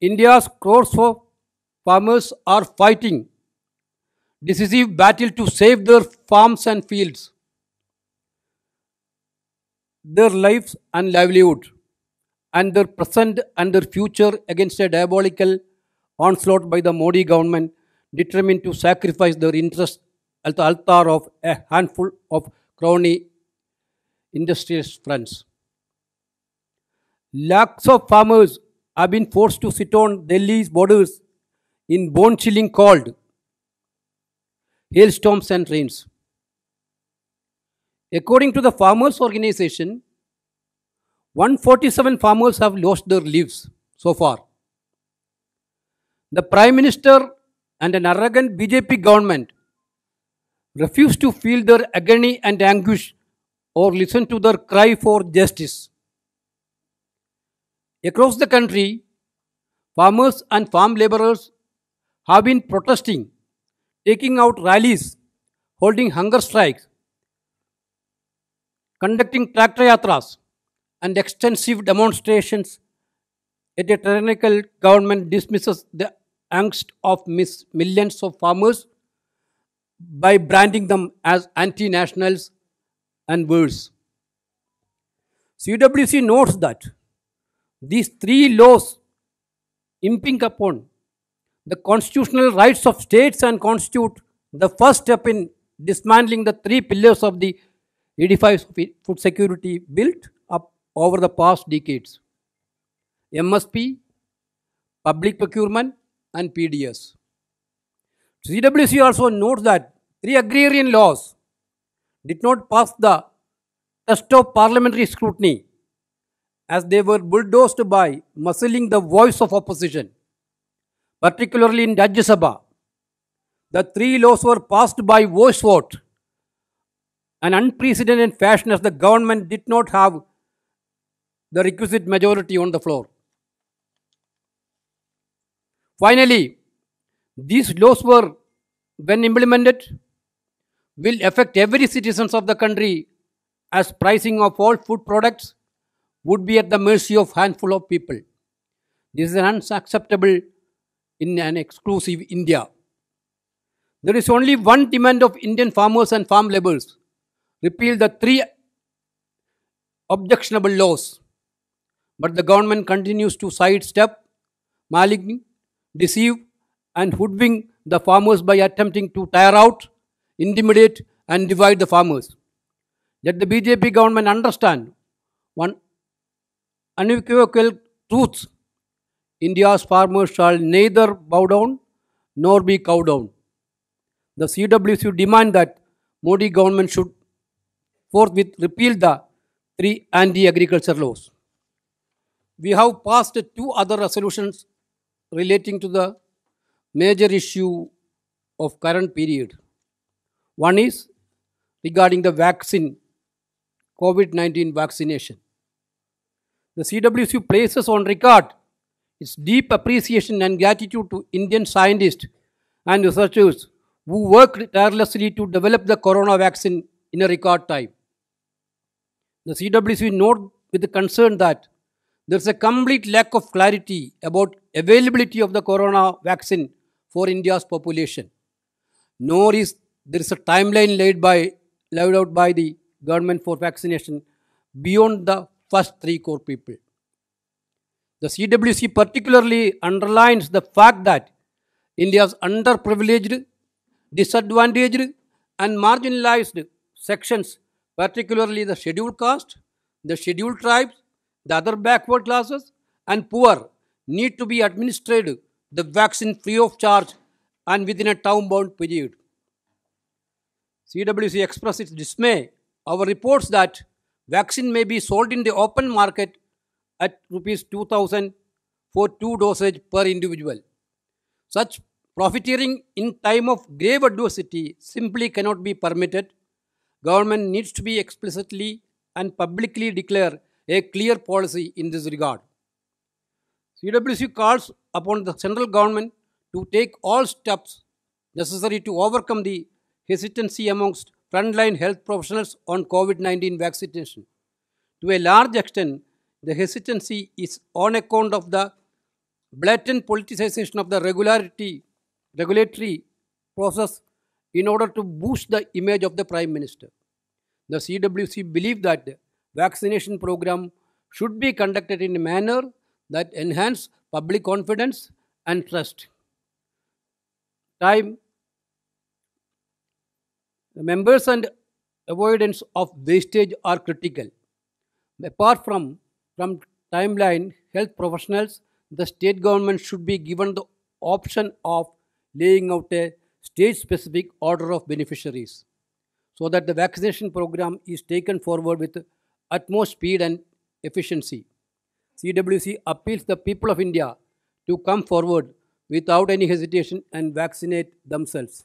India's crores of farmers are fighting decisive battle to save their farms and fields, their lives and livelihood, and their present and their future against a diabolical onslaught by the Modi government determined to sacrifice their interests at the altar of a handful of crony industrious friends. Lakhs of farmers have been forced to sit on Delhi's borders in bone chilling cold, hailstorms, and rains. According to the farmers' organization, 147 farmers have lost their lives so far. The Prime Minister and an arrogant BJP government refuse to feel their agony and anguish or listen to their cry for justice. Across the country, farmers and farm laborers have been protesting, taking out rallies, holding hunger strikes, conducting tractor yatras and extensive demonstrations The a tyrannical government dismisses the angst of millions of farmers by branding them as anti-nationals and worse. CWC notes that these three laws imping upon the constitutional rights of states and constitute the first step in dismantling the three pillars of the ed food security built up over the past decades MSP, public procurement, and PDS. CWC also notes that three agrarian laws did not pass the test of parliamentary scrutiny as they were bulldozed by muscling the voice of opposition, particularly in Rajya Sabha. The three laws were passed by voice vote, an unprecedented fashion as the government did not have the requisite majority on the floor. Finally, these laws were, when implemented, will affect every citizens of the country as pricing of all food products would be at the mercy of handful of people. This is unacceptable in an exclusive India. There is only one demand of Indian farmers and farm laborers. Repeal the three objectionable laws. But the government continues to sidestep, malign, deceive and hoodwink the farmers by attempting to tire out, intimidate and divide the farmers. Let the BJP government understand one unequivocal truths. India's farmers shall neither bow down nor be cow down. The CWC demand that Modi government should forthwith repeal the three anti-agriculture laws. We have passed two other resolutions relating to the major issue of current period. One is regarding the vaccine, COVID-19 vaccination the CWC places on record its deep appreciation and gratitude to Indian scientists and researchers who worked tirelessly to develop the corona vaccine in a record time. The CWC note with concern that there is a complete lack of clarity about availability of the corona vaccine for India's population. Nor is there is a timeline laid by laid out by the government for vaccination beyond the first three core people. The CWC particularly underlines the fact that India's underprivileged, disadvantaged, and marginalized sections, particularly the scheduled caste, the scheduled tribes, the other backward classes, and poor, need to be administered the vaccine free of charge and within a time bound period. CWC expressed its dismay over reports that Vaccine may be sold in the open market at rupees 2000 for two dosage per individual. Such profiteering in time of grave adversity simply cannot be permitted. Government needs to be explicitly and publicly declare a clear policy in this regard. CWC calls upon the central government to take all steps necessary to overcome the hesitancy amongst frontline health professionals on COVID 19 vaccination. To a large extent, the hesitancy is on account of the blatant politicization of the regularity, regulatory process in order to boost the image of the Prime Minister. The CWC believe that vaccination program should be conducted in a manner that enhance public confidence and trust. Time the members and avoidance of wastage are critical. Apart from, from timeline, health professionals, the state government should be given the option of laying out a state-specific order of beneficiaries so that the vaccination program is taken forward with utmost speed and efficiency. CWC appeals the people of India to come forward without any hesitation and vaccinate themselves.